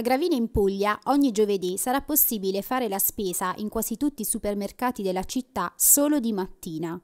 A Gravina in Puglia ogni giovedì sarà possibile fare la spesa in quasi tutti i supermercati della città solo di mattina.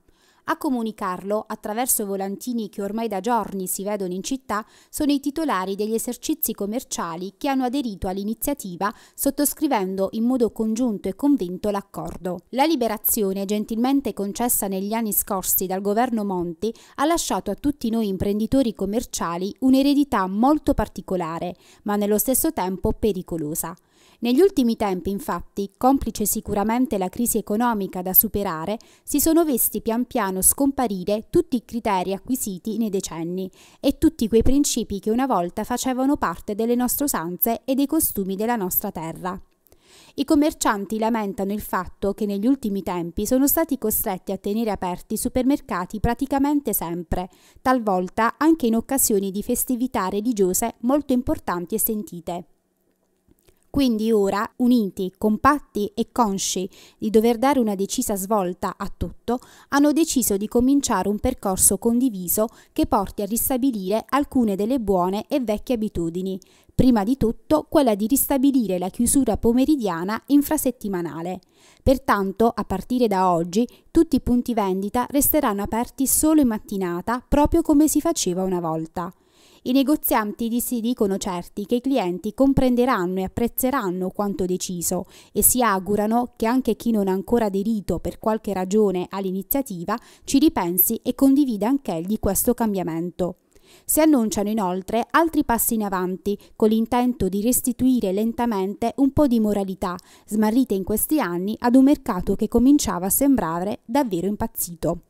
A comunicarlo, attraverso volantini che ormai da giorni si vedono in città, sono i titolari degli esercizi commerciali che hanno aderito all'iniziativa sottoscrivendo in modo congiunto e convinto l'accordo. La liberazione gentilmente concessa negli anni scorsi dal governo Monti ha lasciato a tutti noi imprenditori commerciali un'eredità molto particolare, ma nello stesso tempo pericolosa. Negli ultimi tempi, infatti, complice sicuramente la crisi economica da superare, si sono visti pian piano scomparire tutti i criteri acquisiti nei decenni e tutti quei principi che una volta facevano parte delle nostre usanze e dei costumi della nostra terra. I commercianti lamentano il fatto che negli ultimi tempi sono stati costretti a tenere aperti i supermercati praticamente sempre, talvolta anche in occasioni di festività religiose molto importanti e sentite. Quindi ora, uniti, compatti e consci di dover dare una decisa svolta a tutto, hanno deciso di cominciare un percorso condiviso che porti a ristabilire alcune delle buone e vecchie abitudini, prima di tutto quella di ristabilire la chiusura pomeridiana infrasettimanale. Pertanto, a partire da oggi, tutti i punti vendita resteranno aperti solo in mattinata, proprio come si faceva una volta. I negozianti di si dicono certi che i clienti comprenderanno e apprezzeranno quanto deciso e si augurano che anche chi non ha ancora aderito per qualche ragione all'iniziativa ci ripensi e condivida anch'egli questo cambiamento. Si annunciano inoltre altri passi in avanti, con l'intento di restituire lentamente un po' di moralità, smarrita in questi anni ad un mercato che cominciava a sembrare davvero impazzito.